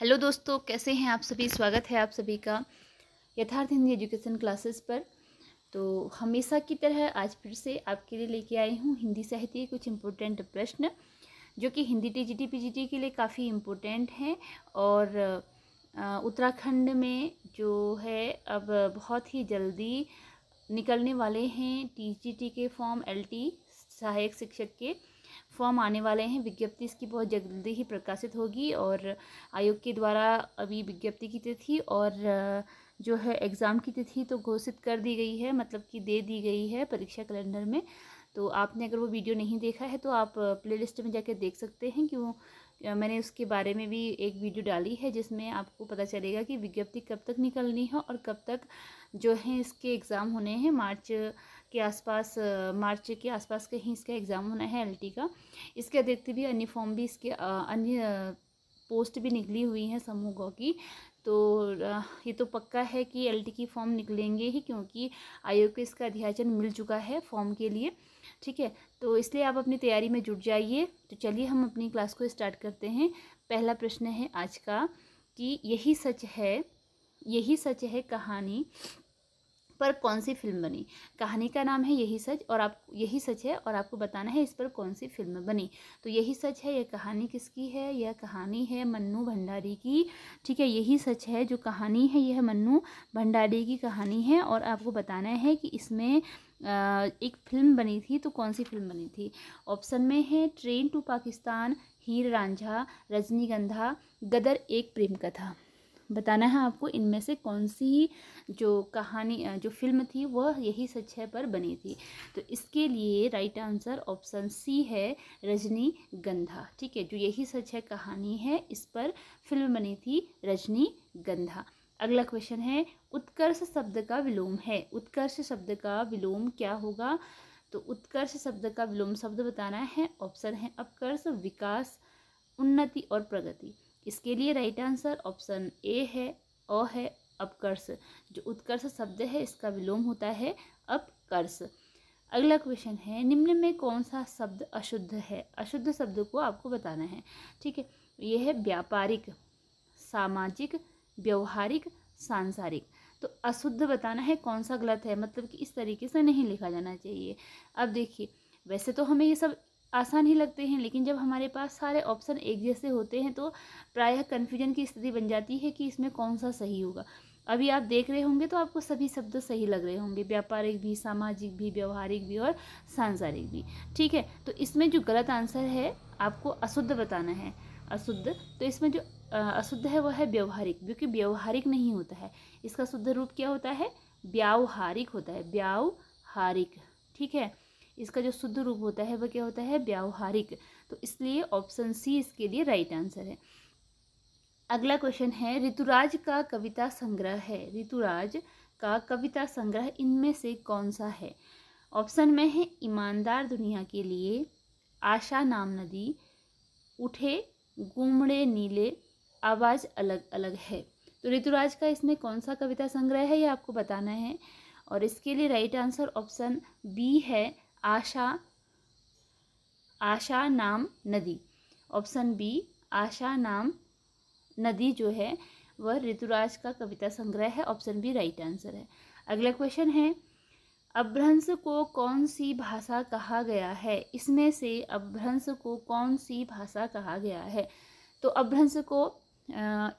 hello दोस्तों कैसे हैं आप सभी स्वागत है आप सभी का यथार्थ हिंदी एजुकेशन क्लासेस पर तो हमेशा की तरह आज फिर से आपके लिए लेके आई हूँ हिंदी साहित्य के कुछ इम्पोर्टेंट प्रश्न जो कि हिंदी टी जी टी के लिए काफ़ी इम्पोर्टेंट हैं और उत्तराखंड में जो है अब बहुत ही जल्दी निकलने वाले हैं टी के फॉर्म एल सहायक शिक्षक के फॉर्म आने वाले हैं विज्ञप्ति इसकी बहुत जल्दी ही प्रकाशित होगी और आयोग के द्वारा अभी विज्ञप्ति की तिथि और जो है एग्ज़ाम की तिथि तो घोषित कर दी गई है मतलब कि दे दी गई है परीक्षा कैलेंडर में तो आपने अगर वो वीडियो नहीं देखा है तो आप प्लेलिस्ट में जाके देख सकते हैं क्यों मैंने उसके बारे में भी एक वीडियो डाली है जिसमें आपको पता चलेगा कि विज्ञप्ति कब तक निकलनी है और कब तक जो है इसके एग्ज़ाम होने हैं मार्च के आसपास मार्च के आसपास कहीं इसका एग्ज़ाम होना है एल का इसके अतिरिक्त भी अन्य फॉर्म भी इसके अन्य पोस्ट भी निकली हुई हैं समूह गौ की तो ये तो पक्का है कि एल की फॉर्म निकलेंगे ही क्योंकि आयोग को इसका अध्याचन मिल चुका है फॉर्म के लिए ठीक है तो इसलिए आप अपनी तैयारी में जुट जाइए तो चलिए हम अपनी क्लास को स्टार्ट करते हैं पहला प्रश्न है आज का कि यही सच है यही सच है कहानी पर कौन सी फिल्म बनी कहानी का नाम है यही सच और आप यही सच है और आपको बताना है इस पर कौन सी फिल्म बनी तो यही सच है यह कहानी किसकी है यह कहानी है मन्नू भंडारी की ठीक है यही सच है जो कहानी है यह मन्नू भंडारी की कहानी है और आपको बताना है कि इसमें एक फिल्म बनी थी तो कौन सी फिल्म बनी थी ऑप्शन में है ट्रेन टू पाकिस्तान हीर रांझा रजनीगंधा गदर एक प्रेम कथा बताना है आपको इनमें से कौन सी जो कहानी जो फिल्म थी वह यही है पर बनी थी तो इसके लिए राइट आंसर ऑप्शन सी है रजनी गंधा ठीक है जो यही है कहानी है इस पर फिल्म बनी थी रजनी गंधा अगला क्वेश्चन है उत्कर्ष शब्द का विलोम है उत्कर्ष शब्द का विलोम क्या होगा तो उत्कर्ष शब्द का विलोम शब्द बताना है ऑप्शन है अपकर्ष विकास उन्नति और प्रगति इसके लिए राइट आंसर ऑप्शन ए है अ है अपकर्ष जो उत्कर्ष शब्द है इसका विलोम होता है अपकर्ष अगला क्वेश्चन है निम्न में कौन सा शब्द अशुद्ध है अशुद्ध शब्द को आपको बताना है ठीक है ये है व्यापारिक सामाजिक व्यवहारिक सांसारिक तो अशुद्ध बताना है कौन सा गलत है मतलब कि इस तरीके से नहीं लिखा जाना चाहिए अब देखिए वैसे तो हमें ये सब आसान ही लगते हैं लेकिन जब हमारे पास सारे ऑप्शन एक जैसे होते हैं तो प्रायः कन्फ्यूजन की स्थिति बन जाती है कि इसमें कौन सा सही होगा अभी आप देख रहे होंगे तो आपको सभी शब्द सही लग रहे होंगे व्यापारिक भी सामाजिक भी व्यवहारिक भी और सांसारिक भी ठीक है तो इसमें जो गलत आंसर है आपको अशुद्ध बताना है अशुद्ध तो इसमें जो अशुद्ध है वह है व्यवहारिक क्योंकि व्यवहारिक नहीं होता है इसका शुद्ध रूप क्या होता है व्यावहारिक होता है व्यावहारिक ठीक है इसका जो शुद्ध रूप होता है वह क्या होता है व्यावहारिक तो इसलिए ऑप्शन सी इसके लिए राइट आंसर है अगला क्वेश्चन है ऋतुराज का कविता संग्रह है ऋतुराज का कविता संग्रह इनमें से कौन सा है ऑप्शन में है ईमानदार दुनिया के लिए आशा नाम नदी उठे गुमड़े नीले आवाज़ अलग अलग है तो ऋतुराज का इसमें कौन सा कविता संग्रह है ये आपको बताना है और इसके लिए राइट आंसर ऑप्शन बी है आशा आशा नाम नदी ऑप्शन बी आशा नाम नदी जो है वह ऋतुराज का कविता संग्रह है ऑप्शन बी राइट आंसर है अगला क्वेश्चन है अभ्रंश को कौन सी भाषा कहा गया है इसमें से अभ्रंश को कौन सी भाषा कहा गया है तो अभ्रंश को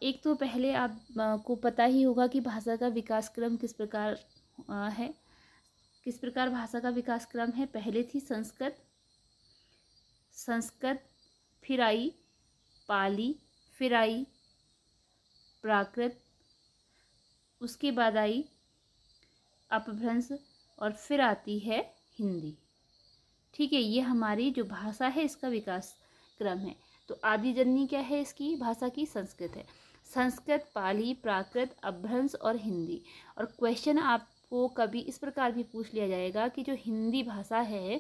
एक तो पहले आप को पता ही होगा कि भाषा का विकास क्रम किस प्रकार है किस प्रकार भाषा का विकास क्रम है पहले थी संस्कृत संस्कृत फिर आई पाली फिर आई प्राकृत उसके बाद आई अपभ्रंश और फिर आती है हिंदी ठीक है ये हमारी जो भाषा है इसका विकास क्रम है तो आदि जननी क्या है इसकी भाषा की संस्कृत है संस्कृत पाली प्राकृत अपभ्रंश और हिंदी और क्वेश्चन आप को कभी इस प्रकार भी पूछ लिया जाएगा कि जो हिंदी भाषा है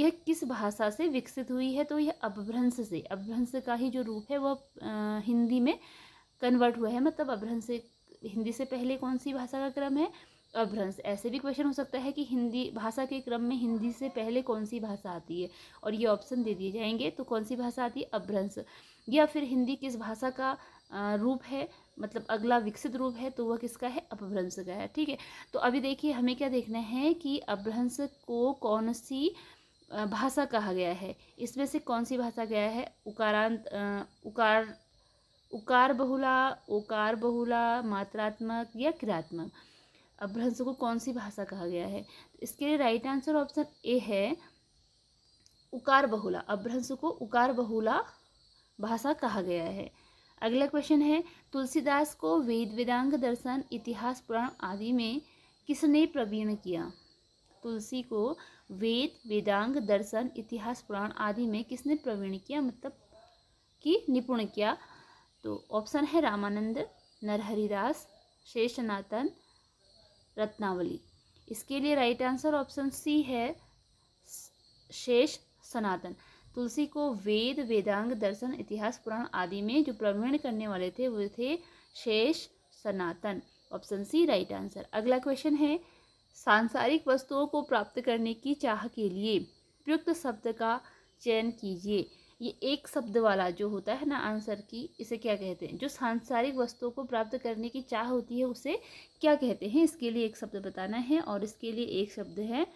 यह किस भाषा से विकसित हुई है तो यह अपभ्रंश से अपभ्रंश का ही जो रूप है वह हिंदी में कन्वर्ट हुआ है मतलब अपभ्रंश हिंदी से पहले कौन सी भाषा का क्रम है अपभ्रंश ऐसे भी क्वेश्चन हो सकता है कि हिंदी भाषा के क्रम में हिंदी से पहले कौन सी भाषा आती है और ये ऑप्शन दे दिए जाएंगे तो कौन सी भाषा आती है अपभ्रंश या फिर हिंदी किस भाषा का रूप है मतलब अगला विकसित रूप है तो वह किसका है अपभ्रंश का है ठीक है तो अभी देखिए हमें क्या देखना है कि अपभ्रंश को कौन सी भाषा कहा गया है इसमें से कौन सी भाषा गया है उकारांत उकार उकार बहुला ओकार बहुला मात्रात्मक या क्रियात्मक अपभ्रंश को कौन सी भाषा कहा गया है इसके लिए राइट आंसर ऑप्शन ए है उकार बहुला अपभ्रंश को उकार बहुला भाषा कहा गया है अगला क्वेश्चन है तुलसीदास को वेद वेदांग दर्शन इतिहास पुराण आदि में किसने प्रवीण किया तुलसी को वेद वेदांग दर्शन इतिहास पुराण आदि में किसने प्रवीण किया मतलब कि निपुण किया तो ऑप्शन है रामानंद नरहरिदास शेषनातन रत्नावली इसके लिए राइट आंसर ऑप्शन सी है शेष सनातन तुलसी को वेद वेदांग दर्शन इतिहास पुराण आदि में जो प्रवीण करने वाले थे वो थे शेष सनातन ऑप्शन सी राइट आंसर अगला क्वेश्चन है सांसारिक वस्तुओं को प्राप्त करने की चाह के लिए प्रयुक्त शब्द का चयन कीजिए ये एक शब्द वाला जो होता है ना आंसर की इसे क्या कहते हैं जो सांसारिक वस्तुओं को प्राप्त करने की चाह होती है उसे क्या कहते हैं इसके लिए एक शब्द बताना है और इसके लिए एक शब्द है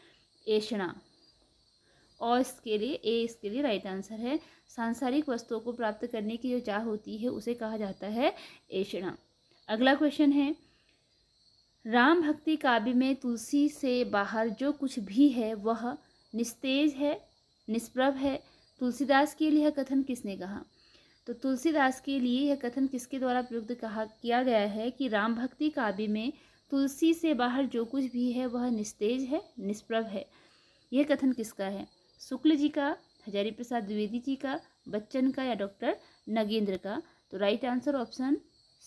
ऐषणा और इसके लिए ए इसके लिए राइट आंसर है सांसारिक वस्तुओं को प्राप्त करने की जो चाह होती है उसे कहा जाता है ऐषणा अगला क्वेश्चन है राम भक्ति काव्य में तुलसी से बाहर जो कुछ भी है वह निस्तेज है निष्प्रभ है तुलसीदास के लिए यह कथन किसने कहा तो तुलसीदास के लिए यह कथन किसके द्वारा प्रयुक्त कहा किया गया है कि राम भक्ति काव्य में तुलसी से बाहर जो कुछ भी है वह निस्तेज है निष्प्रभ है यह कथन किसका है शुक्ल जी का हजारी प्रसाद द्विवेदी जी का बच्चन का या डॉक्टर नगेंद्र का तो राइट आंसर ऑप्शन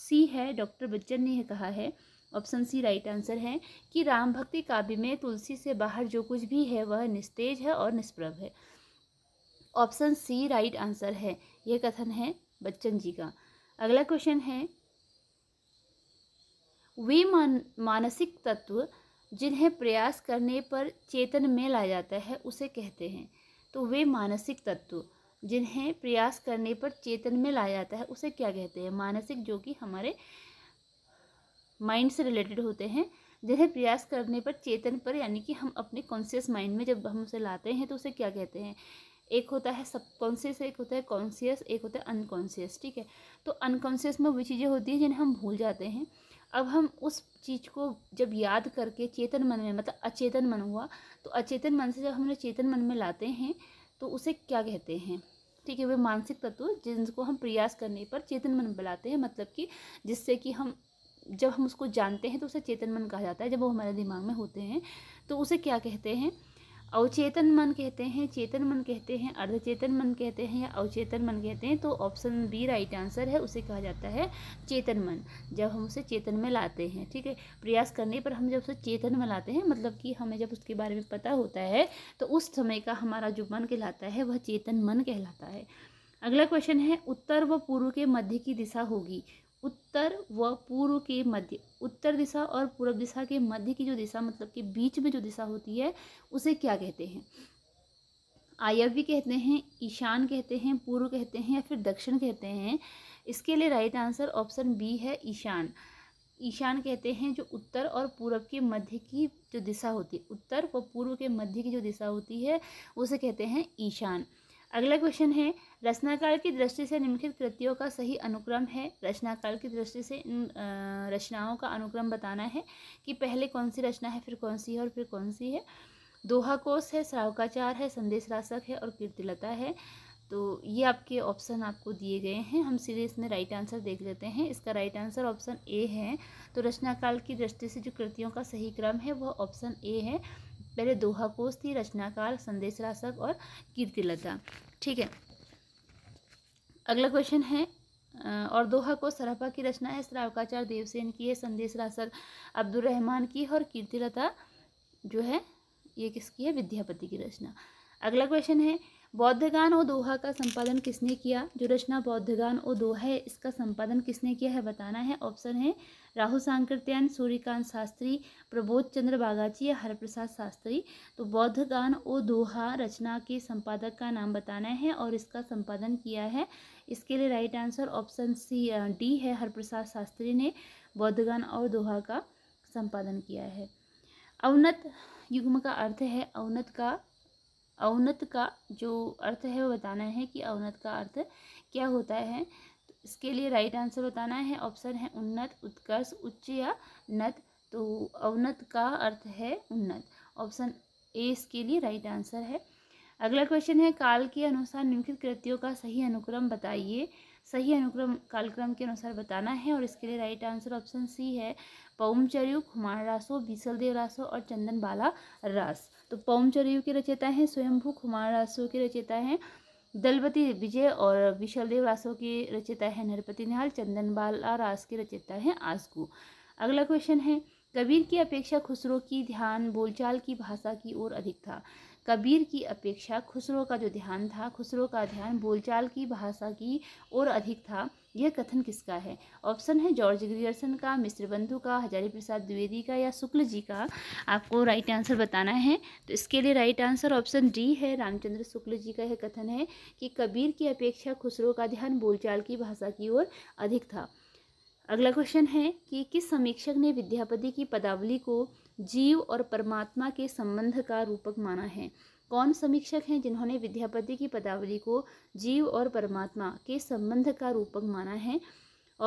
सी है डॉक्टर बच्चन ने कहा है ऑप्शन सी राइट आंसर है कि राम भक्ति काव्य में तुलसी से बाहर जो कुछ भी है वह निस्तेज है और निष्प्रभ है ऑप्शन सी राइट आंसर है यह कथन है बच्चन जी का अगला क्वेश्चन है वे मान मानसिक तत्व जिन्हें प्रयास करने पर चेतन में ला जाता है उसे कहते हैं तो वे मानसिक तत्व जिन्हें प्रयास करने पर चेतन में लाया जाता है उसे क्या कहते हैं मानसिक जो कि हमारे माइंड से रिलेटेड होते हैं जिन्हें प्रयास करने पर चेतन पर यानी कि हम अपने कॉन्शियस माइंड में जब हम उसे लाते हैं तो उसे क्या कहते हैं एक होता है सब कॉन्सियस एक होता है कॉन्शियस एक होता है अनकॉन्शियस ठीक है तो अनकॉन्शियस में वो चीज़ें होती हैं जिन्हें हम भूल जाते हैं अब हम उस चीज़ को जब याद करके चेतन मन में मतलब अचेतन मन हुआ तो अचेतन मन से जब हमने चेतन मन में लाते हैं तो उसे क्या कहते हैं ठीक है वे मानसिक तत्व जिनको हम प्रयास करने पर चेतन मन बुलाते हैं मतलब कि जिससे कि हम जब हम उसको जानते हैं तो उसे चेतन मन कहा जाता है जब वो हमारे दिमाग में होते हैं तो उसे क्या कहते हैं अवचेतन मन कहते हैं चेतन मन कहते हैं अर्धचेतन मन कहते हैं या अवचेतन मन कहते हैं तो ऑप्शन बी राइट आंसर है उसे कहा जाता है चेतन मन जब हम उसे चेतन में लाते हैं ठीक है प्रयास करने पर हम जब उसे चेतन में लाते हैं मतलब कि हमें जब उसके बारे में पता होता है तो उस समय का हमारा जो मन कहलाता है वह चेतन मन कहलाता है अगला क्वेश्चन है उत्तर व पूर्व के मध्य की दिशा होगी उत्तर व पूर्व के मध्य उत्तर दिशा और पूर्व दिशा के मध्य की जो दिशा मतलब कि बीच में जो दिशा होती है उसे क्या कहते हैं आयव्य कहते हैं ईशान कहते हैं पूर्व कहते हैं या फिर दक्षिण कहते हैं इसके लिए राइट आंसर ऑप्शन बी है ईशान ईशान कहते हैं जो उत्तर और पूर्व के मध्य की जो दिशा होती है उत्तर व पूर्व के मध्य की जो दिशा होती है उसे कहते हैं ईशान अगला क्वेश्चन है रचनाकाल की दृष्टि से निम्नलिखित कृतियों का सही अनुक्रम है रचनाकाल की दृष्टि से इन रचनाओं का अनुक्रम बताना है कि पहले कौन सी रचना है फिर कौन सी है और फिर कौन सी है दोहा कोष है श्रावकाचार है संदेश रासक है और कीर्तिलता है तो ये आपके ऑप्शन आपको दिए गए हैं हम सीधे इसमें राइट आंसर देख लेते हैं इसका राइट आंसर ऑप्शन ए है तो रचनाकाल की दृष्टि से जो कृतियों का सही क्रम है वह ऑप्शन ए है पहले कोष थी रचनाकार संदेश राशक और कीर्तिलता ठीक है अगला क्वेश्चन है और दोहा को सरापा की रचना है श्रावकाचार देवसेन की है संदेश अब्दुल रहमान की और और कीर्तिलता जो है ये किसकी है विद्यापति की रचना अगला क्वेश्चन है बौद्धगान और दोहा का संपादन किसने किया जो रचना बौद्धगान और दोहा है इसका संपादन किसने किया है बताना है ऑप्शन है राहु सांकृत्यान सूर्यकांत शास्त्री प्रबोध चंद्र बागाची या हरप्रसाद शास्त्री तो बौद्धगान और दोहा रचना के संपादक का नाम बताना है और इसका संपादन किया है इसके लिए right answer option C D है हरप्रसाद शास्त्री ने बौद्धगान और दोहा का संपादन किया है अवनत युग्म का अर्थ है अवनत का अवनत का जो अर्थ है वो बताना है कि अवनत का अर्थ क्या होता है तो इसके लिए राइट आंसर बताना है ऑप्शन है उन्नत उत्कर्ष उच्च या नत तो अवनत का अर्थ है उन्नत ऑप्शन ए इसके लिए राइट आंसर है अगला क्वेश्चन है काल के अनुसार निम्नलिखित कृतियों का सही अनुक्रम बताइए सही अनुक्रम कालक्रम के अनुसार बताना है और इसके लिए राइट आंसर ऑप्शन सी है पौमचरयु कुमार रासो बीसलदेव रासो और चंदन बाला रास तो पौमचरयु के रचेता हैं स्वयंभू कुमार रासो के रचेता हैं दलपति विजय और विशलदेव रासो के रचेता है नरपति निहाल चंदन बाला रास के रचेता है आसगू अगला क्वेश्चन है कबीर की अपेक्षा खुसरो की ध्यान बोलचाल की भाषा की ओर अधिक था कबीर की अपेक्षा खुसरो का जो ध्यान था खुसरो का ध्यान बोलचाल की भाषा की और अधिक था यह कथन किसका है ऑप्शन है जॉर्ज ग्रियर्सन का मिश्र बंधु का हजारी प्रसाद द्विवेदी का या शुक्ल जी का आपको राइट आंसर बताना है तो इसके लिए राइट आंसर ऑप्शन डी है रामचंद्र शुक्ल जी का यह कथन है कि कबीर की अपेक्षा खुसरो का ध्यान बोलचाल की भाषा की ओर अधिक था अगला क्वेश्चन है कि किस समीक्षक ने विद्यापति की पदावली को जीव और परमात्मा के संबंध का रूपक माना है कौन समीक्षक हैं जिन्होंने विद्यापति की पदावली को जीव और परमात्मा के संबंध का रूपक माना है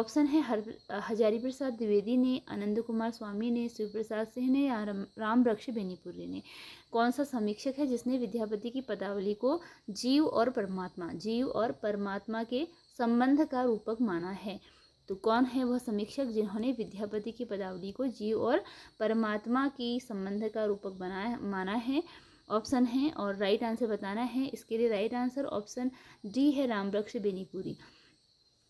ऑप्शन है हर हजारी प्रसाद द्विवेदी ने आनंद कुमार स्वामी ने शिव प्रसाद सिंह ने या राम वृक्ष बेनीपुरी ने कौन सा समीक्षक है जिसने विद्यापति की पदावली को जीव और परमात्मा जीव और परमात्मा के संबंध का रूपक माना है तो कौन है वह समीक्षक जिन्होंने विद्यापति की पदावली को जीव और परमात्मा की संबंध का रूपक बनाया माना है ऑप्शन है और राइट आंसर बताना है इसके लिए राइट आंसर ऑप्शन डी है रामवृक्ष बेनीपुरी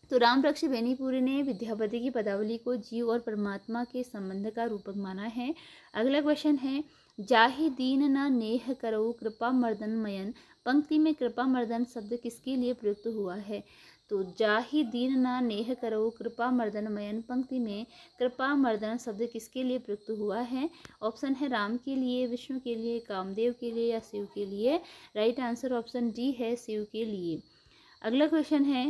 तो रामवृक्ष बेनीपुरी ने विद्यापति की पदावली को जीव और परमात्मा के संबंध का रूपक माना है अगला क्वेश्चन है जाहि दीन न नेह करो कृपा मर्दन मयन पंक्ति में कृपा मर्दन शब्द किसके लिए प्रयुक्त हुआ है तो जाही दीन ना नेह करो कृपा मर्दन मयन पंक्ति में कृपा मर्दन शब्द किसके लिए प्रयुक्त हुआ है ऑप्शन है राम के लिए विष्णु के लिए कामदेव के लिए या शिव के लिए राइट आंसर ऑप्शन डी है शिव के लिए अगला क्वेश्चन है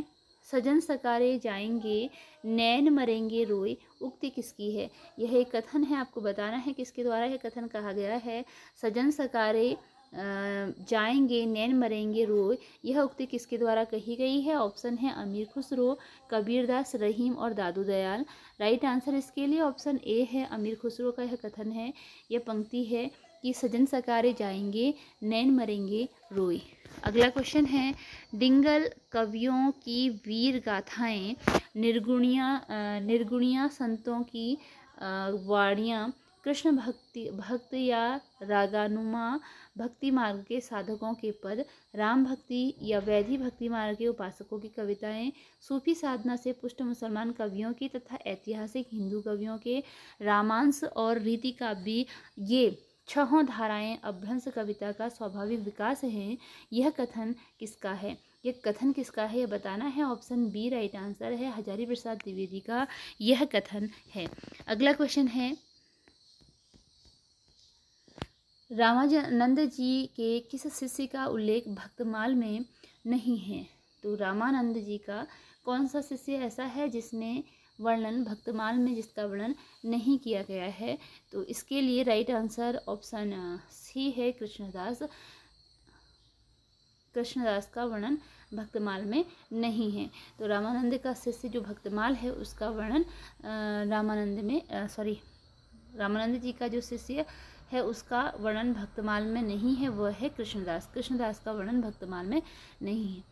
सजन सकारे जाएंगे नैन मरेंगे रोए उक्ति किसकी है यह एक कथन है आपको बताना है किसके द्वारा यह कथन कहा गया है सजन सकारे जाएंगे नैन मरेंगे रो यह उक्ति किसके द्वारा कही गई है ऑप्शन है अमीर खुसरो कबीरदास रहीम और दादू दयाल राइट आंसर इसके लिए ऑप्शन ए है अमीर खुसरो का यह कथन है यह पंक्ति है कि सजन सकारे जाएंगे नैन मरेंगे रोए अगला क्वेश्चन है डिंगल कवियों की वीर गाथाएं निर्गुणिया निर्गुणिया संतों की वाणियाँ कृष्ण भक्ति भक्त या रागानुमा भक्ति मार्ग के साधकों के पद राम भक्ति या वैधि भक्ति मार्ग के उपासकों की कविताएं सूफी साधना से पुष्ट मुसलमान कवियों की तथा ऐतिहासिक हिंदू कवियों के रामांश और रीति काव्य ये छहों धाराएं अभ्रंश कविता का स्वाभाविक विकास है यह कथन किसका है यह कथन किसका है यह बताना है ऑप्शन बी राइट आंसर है हजारी प्रसाद द्विवेदी का यह कथन है अगला क्वेश्चन है रामानंद जी के किस शिष्य का उल्लेख भक्तमाल में नहीं है तो रामानंद जी का कौन सा शिष्य ऐसा है जिसने वर्णन भक्तमाल में जिसका वर्णन नहीं किया गया है तो इसके लिए राइट आंसर ऑप्शन सी है कृष्णदास कृष्णदास का वर्णन भक्तमाल में नहीं है तो रामानंद का शिष्य जो भक्तमाल है उसका वर्णन रामानंद में सॉरी रामानंद जी का जो शिष्य है उसका वर्णन भक्तमाल में नहीं है वह है कृष्णदास कृष्णदास का वर्णन भक्तमाल में नहीं है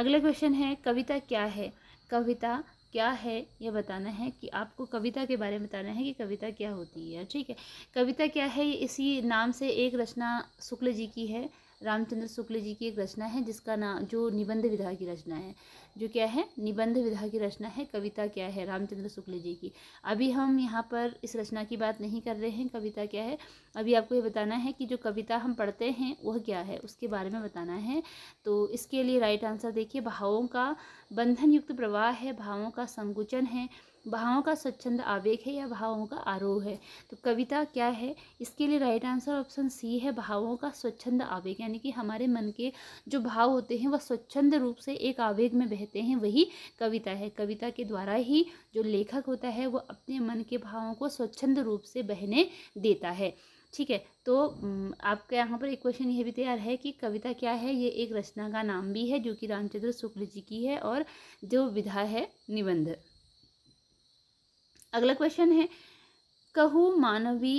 अगला क्वेश्चन है कविता क्या है कविता क्या है यह बताना है कि आपको कविता के बारे में बताना है कि कविता क्या होती है ठीक है कविता क्या है इसी नाम से एक रचना शुक्ल जी की है रामचंद्र शुक्ल जी की एक रचना है जिसका नाम जो निबंध विधा की रचना है जो क्या है निबंध विधा की रचना है कविता क्या है रामचंद्र शुक्ल जी की अभी हम यहाँ पर इस रचना की बात नहीं कर रहे हैं कविता क्या है अभी आपको ये बताना है कि जो कविता हम पढ़ते हैं वह क्या है उसके बारे में बताना है तो इसके लिए राइट आंसर देखिए भावों का बंधन युक्त प्रवाह है भावों का संकुचन है भावों का स्वच्छंद आवेग है या भावों का आरोह है तो कविता क्या है इसके लिए राइट आंसर ऑप्शन सी है भावों का स्वच्छंद आवेग यानी कि हमारे मन के जो भाव होते हैं वह स्वच्छंद रूप से एक आवेग में बहते हैं वही कविता है कविता के द्वारा ही जो लेखक होता है वह अपने मन के भावों को स्वच्छंद रूप से बहने देता है ठीक है तो आपका यहाँ पर एक क्वेश्चन यह भी तैयार है कि कविता क्या है ये एक रचना का नाम भी है जो कि रामचंद्र शुक्ल जी की है और जो विधा है निबंध अगला क्वेश्चन है कहूँ मानवी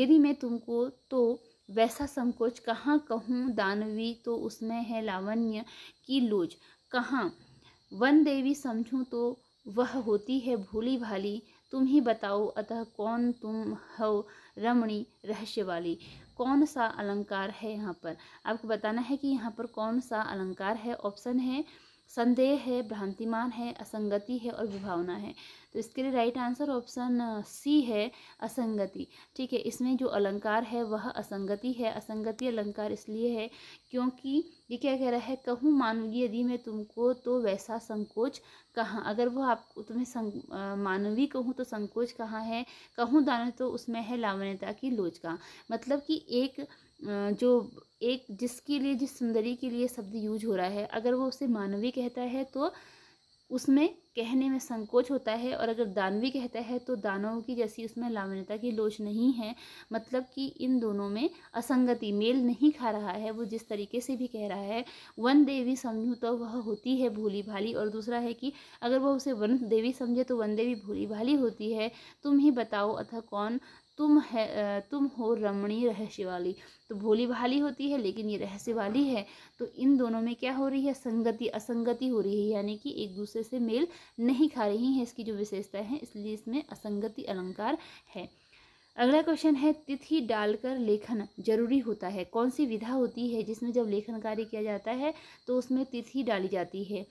यदि मैं तुमको तो वैसा संकोच कहाँ कहूँ दानवी तो उसमें है लावण्य की लोज कहाँ वन देवी समझूँ तो वह होती है भूली भाली तुम ही बताओ अतः कौन तुम हो रमणी रहस्य वाली कौन सा अलंकार है यहाँ पर आपको बताना है कि यहाँ पर कौन सा अलंकार है ऑप्शन है संदेह है भ्रांतिमान है असंगति है और विभावना है तो इसके लिए राइट आंसर ऑप्शन सी है असंगति ठीक है इसमें जो अलंकार है वह असंगति है असंगति अलंकार इसलिए है क्योंकि ये क्या कह रहा है कहूँ मानवीय यदि मैं तुमको तो वैसा संकोच कहाँ अगर वो आपको तुम्हें संग मानवीय कहूँ तो संकोच कहाँ है कहूँ दान तो उसमें है लावण्यता की लोच का मतलब कि एक जो एक जिसके लिए जिस सुंदरी के लिए शब्द यूज हो रहा है अगर वो उसे मानवी कहता है तो उसमें कहने में संकोच होता है और अगर दानवी कहता है तो दानवों की जैसी उसमें लावण्यता की लोच नहीं है मतलब कि इन दोनों में असंगति मेल नहीं खा रहा है वो जिस तरीके से भी कह रहा है वन देवी समझूँ तो वह होती है भोली भाली और दूसरा है कि अगर वह उसे वन देवी समझे तो वन देवी भोली भाली होती है तुम ही बताओ अथा कौन तुम है तुम हो रमणी रहस्य वाली तो भोली भाली होती है लेकिन ये रहस्य वाली है तो इन दोनों में क्या हो रही है संगति असंगति हो रही है यानी कि एक दूसरे से मेल नहीं खा रही है इसकी जो विशेषता है इसलिए इसमें असंगति अलंकार है अगला क्वेश्चन है तिथि डालकर लेखन जरूरी होता है कौन सी विधा होती है जिसमें जब लेखन कार्य किया जाता है तो उसमें तिथि डाली जाती है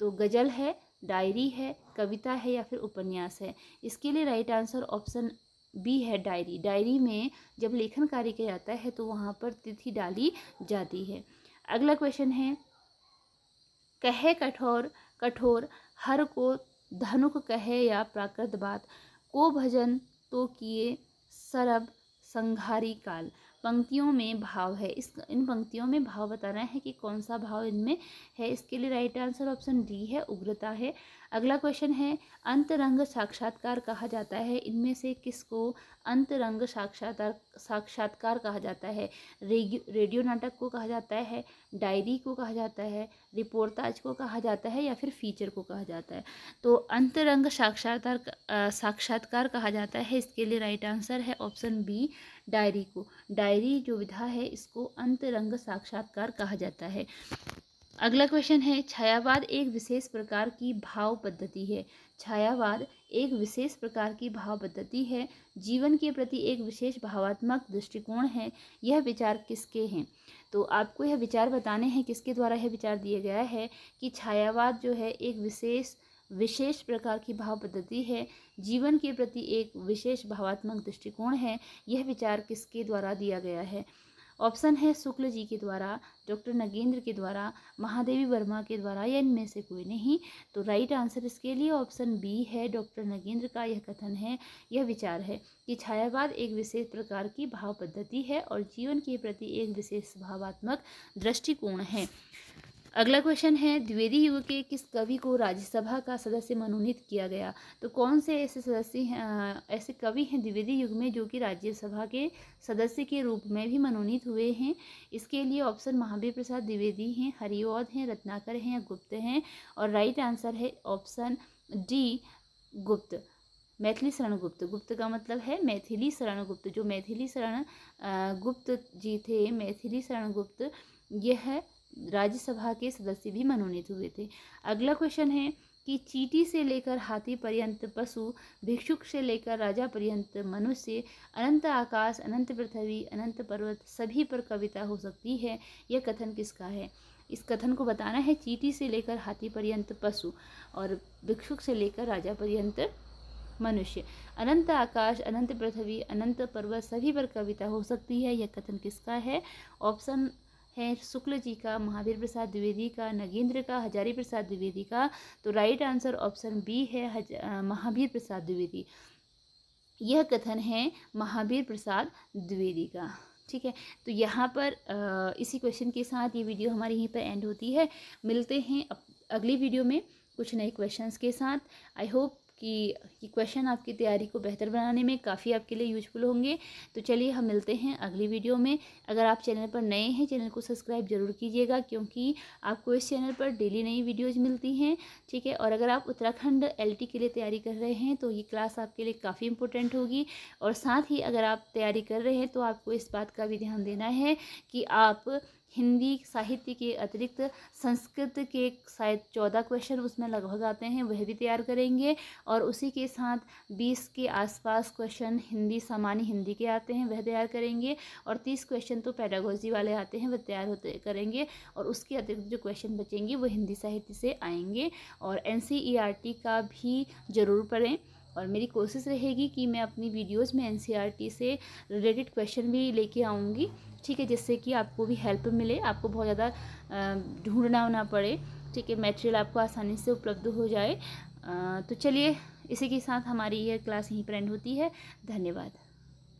तो गज़ल है डायरी है कविता है या फिर उपन्यास है इसके लिए राइट आंसर ऑप्शन बी है डायरी डायरी में जब लेखन कार्य किया जाता है तो वहाँ पर तिथि डाली जाती है अगला क्वेश्चन है कहे कठोर कठोर हर को धनुक कहे या प्राकृत बात को भजन तो किए सरब संघारी काल पंक्तियों में भाव है इस इन पंक्तियों में भाव बताना है कि कौन सा भाव इनमें है इसके लिए राइट आंसर ऑप्शन डी है उग्रता है अगला क्वेश्चन है अंतरंग साक्षात्कार कहा जाता है इनमें से किसको अंतरंग साक्षात्कार साक्षात्कार कहा जाता है रेडियो नाटक को कहा जाता है डायरी को कहा जाता है रिपोर्टाज को कहा जाता है या फिर फीचर को कहा जाता है तो अंतरंग साक्षात्कार साक्षात्कार कहा जाता है इसके लिए राइट आंसर है ऑप्शन बी डायरी को डायरी जो विधा है इसको अंतरंग साक्षात्कार कहा जाता है अगला क्वेश्चन है छायावाद एक विशेष प्रकार की भाव पद्धति है छायावाद एक विशेष प्रकार की भाव पद्धति है जीवन के प्रति एक विशेष भावात्मक दृष्टिकोण है यह विचार किसके हैं तो आपको यह विचार बताने हैं किसके द्वारा यह विचार दिया गया है कि छायावाद जो है एक विशेष विशेष प्रकार की भाव पद्धति है जीवन के प्रति एक विशेष भावात्मक दृष्टिकोण है यह विचार किसके द्वारा दिया गया है ऑप्शन है शुक्ल जी के द्वारा डॉक्टर नगेंद्र के द्वारा महादेवी वर्मा के द्वारा या इनमें से कोई नहीं तो राइट आंसर इसके लिए ऑप्शन बी है डॉक्टर नगेंद्र का यह कथन है यह विचार है कि छायावाद एक विशेष प्रकार की भाव पद्धति है और जीवन के प्रति एक विशेष भावात्मक दृष्टिकोण है अगला क्वेश्चन है द्विवेदी युग के किस कवि को राज्यसभा का सदस्य मनोनीत किया गया तो कौन से ऐसे सदस्य हैं ऐसे कवि हैं द्विवेदी युग में जो कि राज्यसभा के सदस्य के रूप में भी मनोनीत हुए हैं इसके लिए ऑप्शन महावीर प्रसाद द्विवेदी हैं हरिओद हैं रत्नाकर हैं या गुप्त हैं और राइट आंसर है ऑप्शन डी गुप्त मैथिली शरण गुप्त गुप्त का मतलब है मैथिली शरण गुप्त जो मैथिली शरण गुप्त जी थे मैथिली शरण गुप्त यह राज्यसभा के सदस्य भी मनोनीत हुए थे अगला क्वेश्चन है कि चीटी से लेकर हाथी पर्यंत पशु भिक्षुक से लेकर राजा पर्यंत मनुष्य अनंत आकाश अनंत पृथ्वी अनंत पर्वत सभी पर कविता हो सकती है यह कथन किसका है इस कथन को बताना है चीटी से लेकर हाथी पर्यंत पशु और भिक्षुक से लेकर राजा पर्यंत मनुष्य अनंत आकाश अनंत पृथ्वी अनंत पर्वत सभी पर कविता हो सकती है यह कथन किसका है ऑप्शन है शुक्ल जी का महावीर प्रसाद द्विवेदी का नगेंद्र का हजारी प्रसाद द्विवेदी का तो राइट आंसर ऑप्शन बी है हज, महावीर प्रसाद द्विवेदी यह कथन है महावीर प्रसाद द्विवेदी का ठीक है तो यहाँ पर इसी क्वेश्चन के साथ ये वीडियो हमारी यहीं पर एंड होती है मिलते हैं अगली वीडियो में कुछ नए क्वेश्चंस के साथ आई होप कि ये क्वेश्चन आपकी तैयारी को बेहतर बनाने में काफ़ी आपके लिए यूजफुल होंगे तो चलिए हम मिलते हैं अगली वीडियो में अगर आप चैनल पर नए हैं चैनल को सब्सक्राइब जरूर कीजिएगा क्योंकि आपको इस चैनल पर डेली नई वीडियोज़ मिलती हैं ठीक है और अगर आप उत्तराखंड एल के लिए तैयारी कर रहे हैं तो ये क्लास आपके लिए काफ़ी इंपॉर्टेंट होगी और साथ ही अगर आप तैयारी कर रहे हैं तो आपको इस बात का भी ध्यान देना है कि आप हिंदी साहित्य के अतिरिक्त संस्कृत के शायद चौदह क्वेश्चन उसमें लगभग आते हैं वह भी तैयार करेंगे और उसी के साथ बीस के आसपास क्वेश्चन हिंदी सामान्य हिंदी के आते हैं वह तैयार करेंगे और तीस क्वेश्चन तो पैडागोजी वाले आते हैं वह तैयार होते करेंगे और उसके अतिरिक्त जो क्वेश्चन बचेंगे वो हिंदी साहित्य से आएंगे और एन e का भी ज़रूर पढ़ें और मेरी कोशिश रहेगी कि मैं अपनी वीडियोज़ में एन e से रिलेटेड क्वेश्चन भी लेके आऊँगी ठीक है जिससे कि आपको भी हेल्प मिले आपको बहुत ज़्यादा ढूंढना ना पड़े ठीक है मटेरियल आपको आसानी से उपलब्ध हो जाए तो चलिए इसी के साथ हमारी यह क्लास यहीं पर एंड होती है धन्यवाद